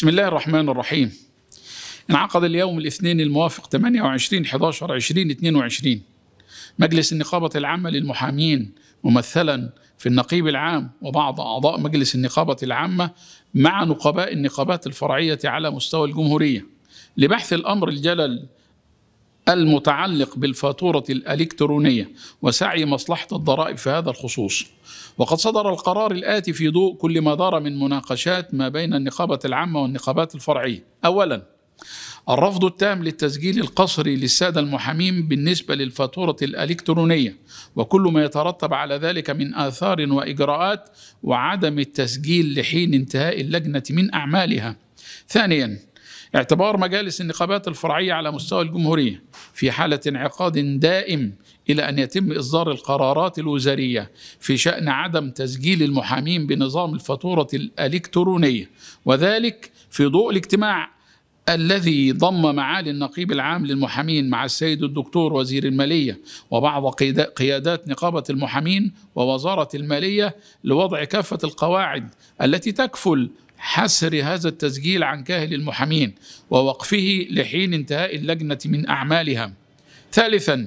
بسم الله الرحمن الرحيم انعقد اليوم الاثنين الموافق 28 11 2022 مجلس النقابة العامة للمحامين ممثلا في النقيب العام وبعض أعضاء مجلس النقابة العامة مع نقباء النقابات الفرعية على مستوى الجمهورية لبحث الأمر الجلل المتعلق بالفاتورة الإلكترونية وسعي مصلحة الضرائب في هذا الخصوص وقد صدر القرار الآتي في ضوء كل ما دار من مناقشات ما بين النقابة العامة والنقابات الفرعية أولا الرفض التام للتسجيل القصري للسادة المحامين بالنسبة للفاتورة الإلكترونية وكل ما يترتب على ذلك من آثار وإجراءات وعدم التسجيل لحين انتهاء اللجنة من أعمالها ثانياً اعتبار مجالس النقابات الفرعية على مستوى الجمهورية في حالة انعقاد دائم إلى أن يتم إصدار القرارات الوزارية في شأن عدم تسجيل المحامين بنظام الفاتورة الإلكترونية وذلك في ضوء الاجتماع الذي ضم معالي النقيب العام للمحامين مع السيد الدكتور وزير المالية وبعض قيادات نقابة المحامين ووزارة المالية لوضع كافة القواعد التي تكفل حسر هذا التسجيل عن كاهل المحامين ووقفه لحين انتهاء اللجنة من أعمالها ثالثا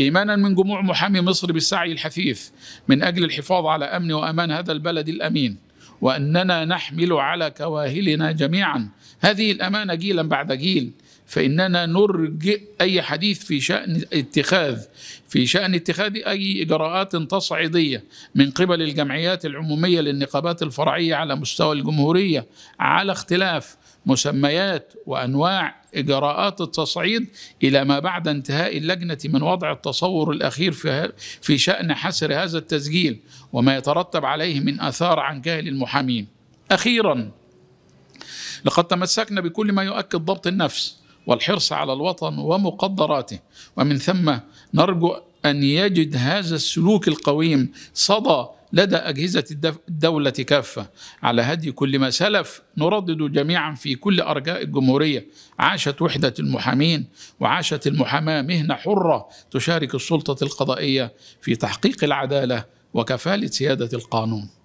إيمانا من جموع محامي مصر بالسعي الحثيث من أجل الحفاظ على أمن وأمان هذا البلد الأمين وأننا نحمل على كواهلنا جميعا هذه الأمانة جيلا بعد جيل فإننا نرجئ أي حديث في شأن اتخاذ في شأن اتخاذ أي إجراءات تصعيدية من قبل الجمعيات العمومية للنقابات الفرعية على مستوى الجمهورية على اختلاف مسميات وأنواع إجراءات التصعيد إلى ما بعد انتهاء اللجنة من وضع التصور الأخير في شأن حسر هذا التسجيل وما يترتب عليه من أثار عن جهل المحامين أخيرا لقد تمسكنا بكل ما يؤكد ضبط النفس والحرص على الوطن ومقدراته ومن ثم نرجو أن يجد هذا السلوك القويم صدى لدى أجهزة الدولة كافة على هدي كل ما سلف نردد جميعا في كل أرجاء الجمهورية عاشت وحدة المحامين وعاشت المحاماة مهنة حرة تشارك السلطة القضائية في تحقيق العدالة وكفالة سيادة القانون